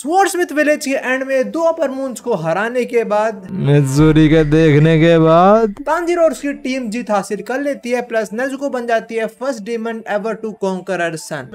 स्मोर्ट्समिथ village के and में दो अपर मून्स को हराने के बाद मिजूरी के देखने के बाद तांजीरो और उसकी टीम जीत हासिल कर लेती है प्लस नजुको बन जाती है first demon ever to conquer sun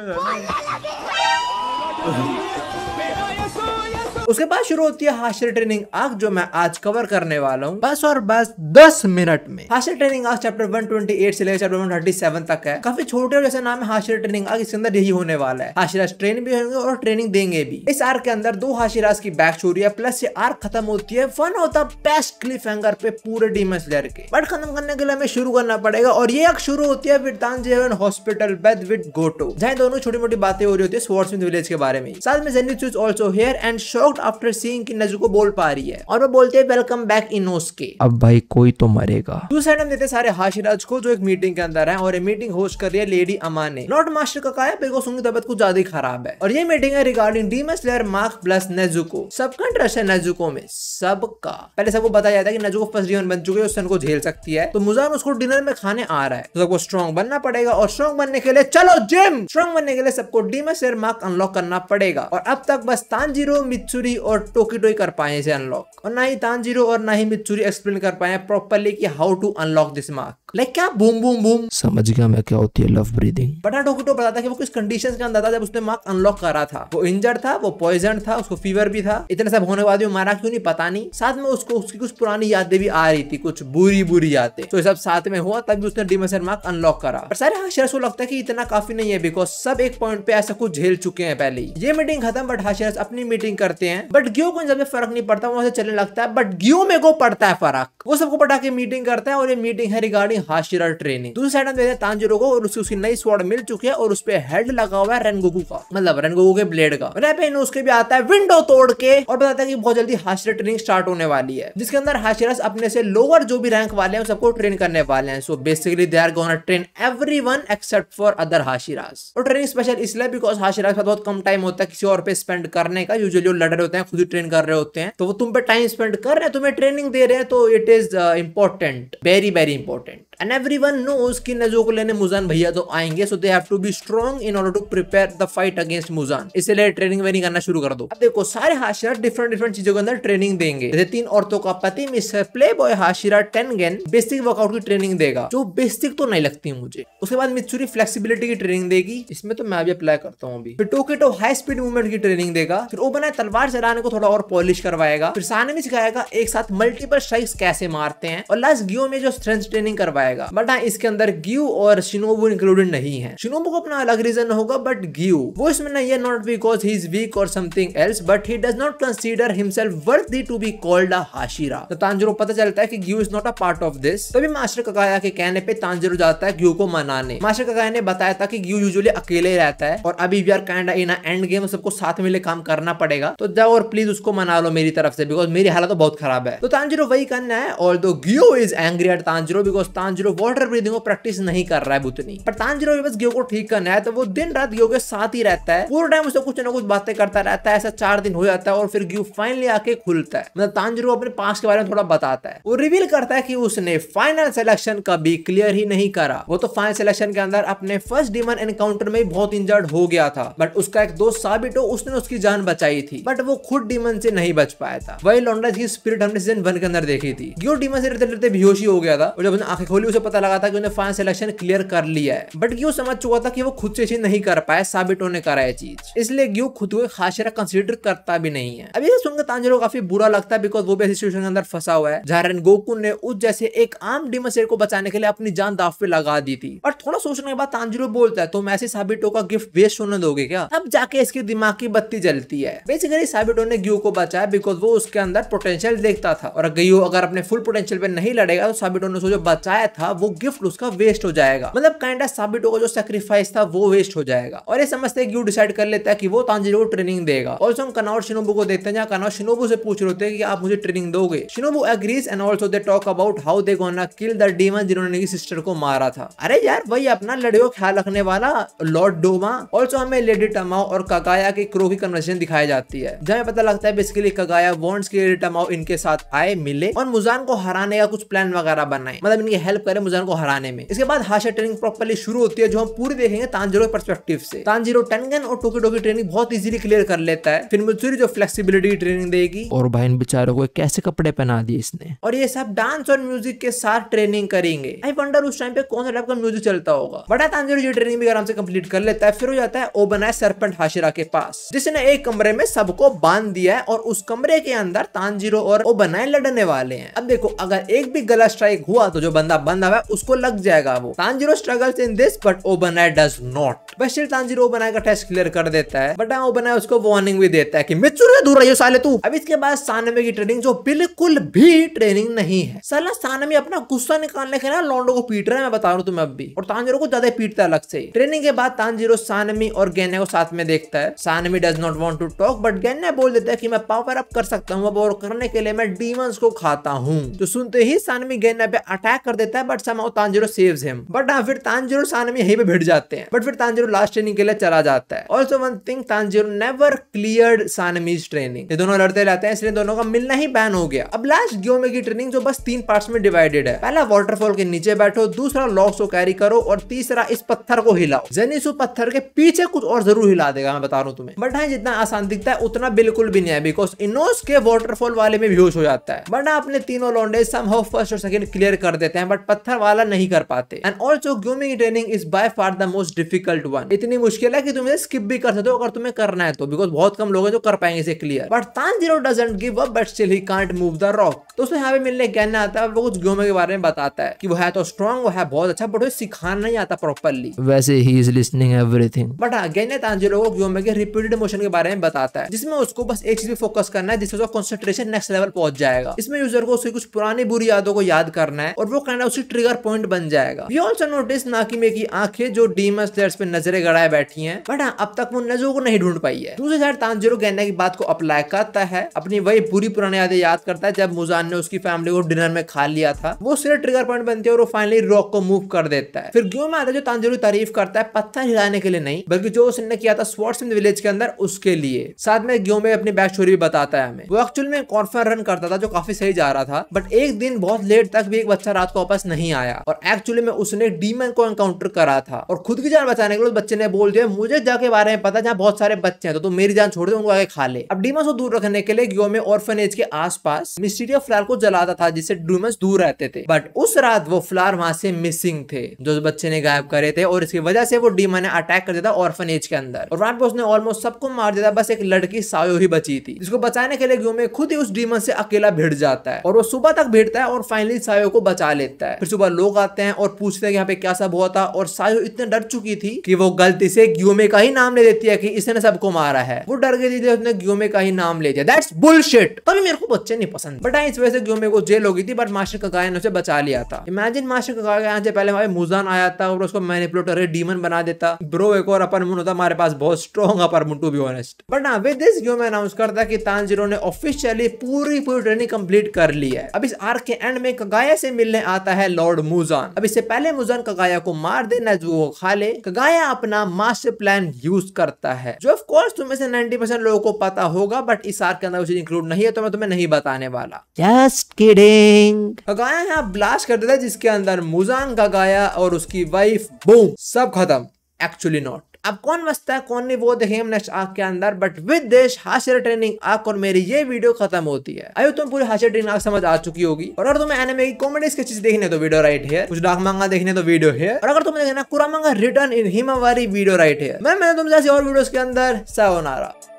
हाँ। उसके बाद शुरू होती है हाशिर ट्रेनिंग आग जो मैं आज कवर करने वाला हूँ बस और बस दस मिनट में हाशिर ट्रेनिंग आग चैप्टर एट से लेकर चैप्टर सेवन तक है काफी छोटे और जैसे नाम है हाशिर ट्रेनिंग आग इसके अंदर यही होने वाला है हाशिराज ट्रेन भी होंगे और ट्रेनिंग देंगे भी इस आर्क के अंदर दो हाशिराज की बैक चोरी है प्लस ये आर्क खत्म होती है वन होता बेस्ट क्लिफ हैंगर पे पूरे डीमस लेर के बट खत्म करने के लिए हमें शुरू करना पड़ेगा और ये आग शुरू होती है विदान जेवन हॉस्पिटल बेद विद गोटो जहाँ दोनों छोटी मोटी बातें हो रही होती है स्पोर्ट्स विलेज के बारे में साथ में जेनिचूज also hear and shock out after seeing कि नजर को बोल पा रही है और वो बोलते है वेलकम बैक इनोस के अब भाई कोई तो मरेगा दूसरा आइटम देते सारे हाशिराज को जो एक मीटिंग के अंदर है और ये मीटिंग होस्ट कर रही है लेडी अमा ने लॉर्ड मास्टर का कहा है बिकॉज तो तबियत कुछ ज्यादा खराब है और ये मीटिंग है regarding demon slayer mark plus Nezuko सबका इंटरेस्ट है नेजुको में सबका पहले सबको बताया जाता है कि नेजुको फर्स्ट जीवन बन चुके हैं उससे उनको झेल सकती है तो मुजान उसको डिनर में खाने आ रहा है तो सबको स्ट्रॉन्ग बनना पड़ेगा और स्ट्रॉन्ग बनने के लिए चलो जिम स्ट्रॉन्ग बनने के लिए सबको डीमन लेर मार्क अनलॉक करना पड़ेगा और अब तक बस तानजीरो मित्सू मिचुरी और टोकीटोई कर पाए इसे अनलॉक और ना ही तानजीरो और ना ही मिचुरी एक्सप्लेन कर पाए प्रॉपरली कि how to unlock this mark like क्या बूम बूम बूम समझ गया मैं क्या होती है लव ब्रीदिंग बटा टोकुटो बताता कि वो किस कंडीशन के अंदर था जब उसने मार्क अनलॉक करा था वो इंजर्ड था वो पॉइजन था उसको फीवर भी था इतने सब होने के बाद मारा क्यों नहीं पता नहीं साथ में उसको उसकी कुछ पुरानी यादें भी आ रही थी कुछ बुरी बुरी यादें तो सब साथ में हुआ तभी उसने डिमेसर मार्क अनलॉक करा पर सारे हाशियर को लगता है की इतना काफी नहीं है बिकॉज सब एक पॉइंट पे ऐसा कुछ झेल चुके हैं पहले ये मीटिंग खत्म बट हाशियस अपनी मीटिंग करते हैं बट ग्यो को जब फर्क नहीं पड़ता वो चलने लगता है बट ग्यो में को पड़ता है फर्क वो सबको पटा के मीटिंग करता है और ये मीटिंग है रिगार्डिंग हाशिरा ट्रेनिंग दूसरी साइड में देखते हैं तांजिरो को और उसकी उसकी नई स्वाड मिल चुकी है और उस पर हेड लगा हुआ है रेनगोकू का मतलब रेनगोकू के ब्लेड का रेपिन उसके भी आता है विंडो तोड़ के और बताता है कि बहुत जल्दी हाशिरा ट्रेनिंग स्टार्ट होने वाली है जिसके अंदर हाशिरा अपने से लोअर जो भी रैंक वाले हैं सबको ट्रेन करने वाले हैं so basically they are gonna train everyone except for other Hashiras और ट्रेनिंग स्पेशल इसलिए बिकॉज हाशिरास का बहुत कम टाइम होता है किसी और पे स्पेंड करने का यूजुअली वो लड़ रहे होते हैं खुद ही ट्रेन कर रहे होते हैं तो वो तुम पे टाइम स्पेंड कर रहे हैं तुम्हें ट्रेनिंग दे रहे हैं तो it is important very very important and everyone knows उसकी नजो को लेने मुजान भैया तो आएंगे so they have to be strong in order to prepare the fight against Muzan इसलिए ट्रेनिंग वेनिंग करना शुरू कर दो अब देखो सारे हाशिरा डिफरेंट डिफरेंट चीजों के अंदर ट्रेनिंग देंगे जैसे तीन औरतों का पति मिस्टर प्ले बॉय हाशिरा गेन बेसिक वर्कआउट की ट्रेनिंग देगा जो बेसिक तो नहीं लगती मुझे उसके बाद मिचुरी फ्लेक्सीबिलिटी की ट्रेनिंग देगी इसमें तो मैं भी अप्लाई करता हूँ अभी फिर टोकेटो हाई स्पीड मूवमेंट की ट्रेनिंग देगा फिर वो बनाए तलवार चलाने को थोड़ा और पॉलिश करवाएगा फिर साने में सिखाएगा एक साथ मल्टीपल स्ट्राइक्स कैसे मारते हैं और लास्ट गियो में जो स्ट्रेंथ ट्रेनिंग करवाएगा जाएगा बट हाँ इसके अंदर ग्यू और शिनोबू इंक्लूडेड नहीं है शिनोबू को अपना अलग रीजन होगा बट ग्यू वो इसमें नहीं है not because he is weak और something else but he does not consider himself worth to be called a Hashira तो तांजरो पता चलता है कि Giyu is not a part of this तभी मास्टर काकाया के कहने पे तांजरो जाता है ग्यू को मनाने मास्टर काकाया ने बताया था कि ग्यू यूजुअली अकेले रहता है और अभी we are kind in a end game सबको साथ मिले काम करना पड़ेगा तो जाओ और प्लीज उसको मना लो मेरी तरफ से बिकॉज मेरी हालत तो बहुत खराब है तो तांजरो वही करना है और दो Giyu is angry at Tanjiro because पतानजिरो वॉटर ब्रीदिंग को प्रैक्टिस नहीं कर रहा है बुतनी पतानजिरो बस गेव को ठीक करना है तो वो दिन रात गेव के साथ ही रहता है पूरा टाइम उसको कुछ ना कुछ बातें करता रहता है ऐसा चार दिन हो जाता है और फिर गेव फाइनली आके खुलता है मतलब तांजरो अपने पास के बारे में थोड़ा बताता है वो रिवील करता है कि उसने फाइनल सिलेक्शन कभी क्लियर ही नहीं करा वो तो फाइनल सिलेक्शन के अंदर अपने फर्स्ट डिमन एनकाउंटर में बहुत इंजर्ड हो गया था बट उसका एक दोस्त साबित हो उसने उसकी जान बचाई थी बट वो खुद डिमन से नहीं बच पाया था वही लॉन्डा की स्पिरिट हमने सीजन वन के अंदर देखी थी गियो डिमन से डरते डरते बेहोशी हो गया था और जब उसने आंखें खोली ग्लोबली उसे पता लगा था कि उन्हें फाइनल सिलेक्शन क्लियर कर लिया है बट ग्यू समझ चुका था कि वो खुद से चीज नहीं कर पाए साबित होने का रहा है चीज इसलिए ग्यू खुद को खासरा कंसिडर करता भी नहीं है अभी सुनकर तांजिरो काफी बुरा लगता है बिकॉज वो भी सिचुएशन के अंदर फंसा हुआ है जहां गोकुन ने उस जैसे एक आम डिमोसेट को बचाने के लिए अपनी जान दाव पे लगा दी थी और थोड़ा सोचने के बाद तांजिरो बोलता है तुम ऐसे साबितों का गिफ्ट वेस्ट होने दोगे क्या अब जाके इसके दिमाग की बत्ती जलती है बेसिकली साबितों ने ग्यू को बचाया बिकॉज वो उसके अंदर पोटेंशियल देखता था और ग्यू अगर अपने फुल पोटेंशियल पे नहीं लड़ेगा तो साबितों ने सोचो बचाया था वो गिफ्ट उसका वेस्ट हो जाएगा मतलब काइंडा साबिटो का जो सेक्रीफाइस था वो वेस्ट हो जाएगा और ये समझते हैं कि यू डिसाइड कर लेता है कि वो तांजिरो ट्रेनिंग देगा और हम कनौर शिनोबू को देखते हैं जहाँ कनौर शिनोबू से पूछ रहे होते हैं कि आप मुझे ट्रेनिंग दोगे Shinobu agrees and also they talk about how they gonna kill the demon जिन्होंने सिस्टर को मारा था अरे यार वही अपना लड़ियों ख्याल रखने वाला लॉर्ड डोमा ऑल्सो हमें लेडी टमाओ और कगाया की क्रो की कन्वर्सेशन दिखाई जाती है जहाँ पता लगता है बेसिकली कगाया वॉन्ट्स की लेडी टमाओ इनके साथ आए मिले और मुजान को हराने का कुछ प्लान वगैरह बनाए मतलब इनकी हेल्प हेल्प करे मुजान को हराने में इसके बाद हाशा ट्रेनिंग प्रॉपरली शुरू होती है जो हम पूरी देखेंगे तानजीरो के परस्पेक्टिव से तानजीरो टेंगन और टोकी टोकी ट्रेनिंग बहुत इजीली क्लियर कर लेता है फिर मुझे जो फ्लेक्सीबिलिटी ट्रेनिंग देगी और भाई इन बेचारों को कैसे कपड़े पहना दिए इसने और ये सब डांस और म्यूजिक के साथ ट्रेनिंग करेंगे आई वंडर उस टाइम पे कौन सा टाइप का म्यूजिक चलता होगा बड़ा हाँ, तानजीरो ये ट्रेनिंग भी आराम से कंप्लीट कर लेता है फिर हो जाता है ओ बनाए सरपंच हाशिरा के पास जिसने एक कमरे में सबको बांध दिया है और उस कमरे के अंदर तानजीरो और ओबनाए लड़ने वाले हैं अब देखो अगर एक भी गलत स्ट्राइक हुआ तो जो बंदा बंदा हुआ है उसको लग जाएगा वो Tanjiro struggle in this but Obanai does not बस शिल्टान जीरो बनाकर टेस्ट क्लियर कर देता है बट हाँ, वो बनाए उसको वार्निंग भी देता है कि मिचुर दूर रही साले तू अब इसके बाद सानमे की ट्रेनिंग जो बिल्कुल भी ट्रेनिंग नहीं है साला सानमे अपना गुस्सा निकालने के ना लॉन्डो को पीट रहा है मैं बता रहा हूँ तुम्हें अभी और तानजीरो को ज्यादा पीटता है अलग से ट्रेनिंग के बाद तानजीरो सानमी और गैन्या को साथ में देखता है Sanemi does not want to talk but Genya बोल देता है की मैं पावर अप कर सकता हूँ अब और करने के लिए मैं डीमंस को खाता हूँ तो सुनते ही सानमी गैन्या पे अटैक कर देता है बट समाओ तानजीरो सेव हिम बट हाँ फिर तानजीरो सानमी यही पे भिड़ जाते हैं बट फिर तानजीरो तांजिरो लास्ट ट्रेनिंग के लिए चला जाता है also one thing Tanjiro never clear Sanemi's training ये दोनों लड़ते रहते हैं इसलिए दोनों का मिलना ही बैन हो गया अब लास्ट ग्योमे की ट्रेनिंग जो बस तीन पार्ट्स में डिवाइडेड है पहला वॉटरफॉल के नीचे बैठो दूसरा लॉक्स को कैरी करो और तीसरा इस पत्थर को हिलाओ जेनिसु पत्थर के पीछे कुछ और जरूर हिला देगा मैं बता रहा हूँ तुम्हें बट हाँ जितना आसान दिखता है उतना बिल्कुल भी नहीं है बिकॉज इनोस के वॉटरफॉल वाले में भी हो जाता है बट हाँ, अपने तीनों लॉन्डे सम हो फर्स्ट और सेकंड क्लियर कर देते हैं बट पत्थर वाला नहीं कर पाते एंड ऑल्सो ग्योमिंग training is by far the most difficult one इतनी मुश्किल है कि तुम इसे स्किप भी कर सकते हो अगर तुम्हें करना है तो बिकॉज बहुत कम लोग हैं जो कर पाएंगे इसे clear but Tanjiro doesn't give up but still he can't move the rock तो दोस्तों यहाँ पे मिलने कहना आता है वो कुछ ग्योमे के बारे में बताता है कि वो है तो स्ट्रॉन्ग वो है बहुत अच्छा बट वो सिखाना नहीं आता प्रॉपरली वैसे he is listening everything but again Tanjiro को ग्योमे के रिपीटेड मोशन के बारे में बताता है जिसमें उसको बस एक चीज पे फोकस करना है जिससे उसका कॉन्सेंट्रेशन नेक्स्ट लेवल पहुंच जाएगा इसमें यूजर को उसकी कुछ पुरानी बुरी यादों को याद करना है और वो कहना उसकी ट्रिगर पॉइंट बन जाएगा ये ऑल्सो नोटिस नाकी में की आंखें जो डीमस स्लेयर्स पे नजर नजरे गड़ाए बैठी है बट हाँ, अब तक वो नजरों को नहीं ढूंढ पाई है दूसरी साइड तानजीरो गहना की बात को अप्लाई करता है अपनी वही पूरी पुरानी यादें याद करता है जब मुजान ने उसकी फैमिली को डिनर में खा लिया था वो सिर्फ ट्रिगर पॉइंट बनती है और वो फाइनली रॉक को मूव कर देता है फिर गेम में आता जो तानजीरो तारीफ करता है पत्थर हिलाने के लिए नहीं बल्कि जो उसने किया था स्पोर्ट्स विलेज के अंदर उसके लिए साथ में गेम में अपनी बैक स्टोरी भी बताता है हमें वो एक्चुअल में कॉन्फर रन करता था जो काफी सही जा रहा था बट एक दिन बहुत लेट तक भी एक बच्चा रात को वापस नहीं आया और एक्चुअली में उसने डीमन को एनकाउंटर करा था और खुद की जान बचाने के लिए बच्चे ने बोल दिया मुझे जगह के बारे में पता जहाँ बहुत सारे बच्चे हैं तो तुम मेरी जान छोड़ दो उनको आगे खा ले अब डीमस को दूर रखने के लिए ग्यो में ऑर्फनेज के आसपास मिस्टीरिया फ्लार को जलाता था जिससे डूमस दूर रहते थे बट उस रात वो फ्लार वहां से मिसिंग थे जो बच्चे ने गायब करे थे और इसकी वजह से वो डीमा ने अटैक कर दिया था ऑर्फनेज के अंदर और वहां पर उसने ऑलमोस्ट सबको मार दिया बस एक लड़की सायो ही बची थी जिसको बचाने के लिए ग्यो में खुद ही उस डीमन से अकेला भिड़ जाता है और वो सुबह तक भिड़ता है और फाइनली सायो को बचा लेता है फिर सुबह लोग आते हैं और पूछते हैं यहाँ पे क्या सब हुआ था और सायो इतने डर चुकी थी कि वो वो गलती से ग्यूमे का ही नाम ले देती है कि इसने सबको मारा है वो डर गई थी उसने ग्यूमे का ही नाम ले दिया दैट्स बुलशिट तभी मेरे को बच्चे नहीं पसंद बट हाँ, इस वजह से ग्यूमे को जेल हो गई थी बट मास्टर ककाया ने उसे बचा लिया था इमेजिन मास्टर ककाया यहाँ से पहले हमारे मुजान आया था और उसको मैनिपुलेट कर डीमन बना देता ब्रो एक और अपर होता हमारे पास बहुत strong upper to be honest but ना विद दिस ग्यूमे अनाउंस करता कि तानजीरो ने ऑफिशियली पूरी पूरी ट्रेनिंग कंप्लीट कर ली है अब इस आर्क के एंड में कगाया से मिलने आता है लॉर्ड मुजान अब इससे पहले मुजान कगाया को मार देना जो वो खा ले कगाया अपना मास्टर प्लान यूज करता है जो ऑफकोर्स तुम्हें से 90 परसेंट लोगों को पता होगा बट इस आर के अंदर उसे इंक्लूड नहीं है तो मैं तुम्हें नहीं बताने वाला जस्ट किडिंग गाया यहाँ ब्लास्ट करते जिसके अंदर मुजांग का गाया और उसकी वाइफ बूम सब खत्म एक्चुअली नॉट अब कौन बचता है कौन नहीं वो देखेंगे नेक्स्ट आग के अंदर बट विद देश हाशिर ट्रेनिंग आग और मेरी ये वीडियो खत्म होती है अयो तुम पूरी हाशिर ट्रेनिंग आग समझ आ चुकी होगी और अगर तुम्हें एनिमे की कॉमेडी स्केचेस देखने तो वीडियो राइट है कुछ डाक मांगा देखने तो वीडियो है और अगर तुम्हें देखना कुरा मांगा return in Himawari video right है मैं मैंने तुम जैसे और वीडियो के अंदर सा